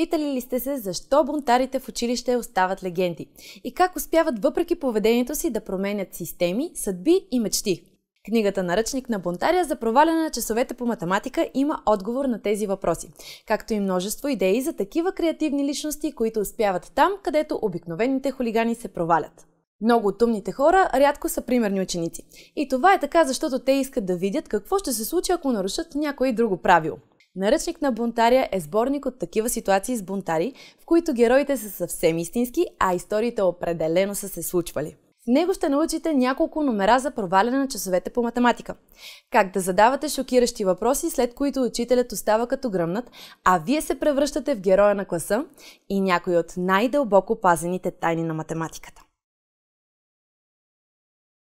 Питали ли сте се защо бунтарите в училище остават легенди и как успяват въпреки поведението си да променят системи, съдби и мечти? Книгата Наръчник на бунтаря за проваляне на часовете по математика има отговор на тези въпроси, както и множество идеи за такива креативни личности, които успяват там, където обикновените хулигани се провалят. Много от умните хора рядко са примерни ученици. И това е така, защото те искат да видят какво ще се случи, ако нарушат някое друго правило. Наръчник на бунтаря е сборник от такива ситуации с бунтари, в които героите са съвсем истински, а историите определено са се случвали. В него ще научите няколко номера за проваляне на часовете по математика. Как да задавате шокиращи въпроси, след които учителят остава като гръмнат, а вие се превръщате в героя на класа и някои от най-дълбоко пазените тайни на математиката.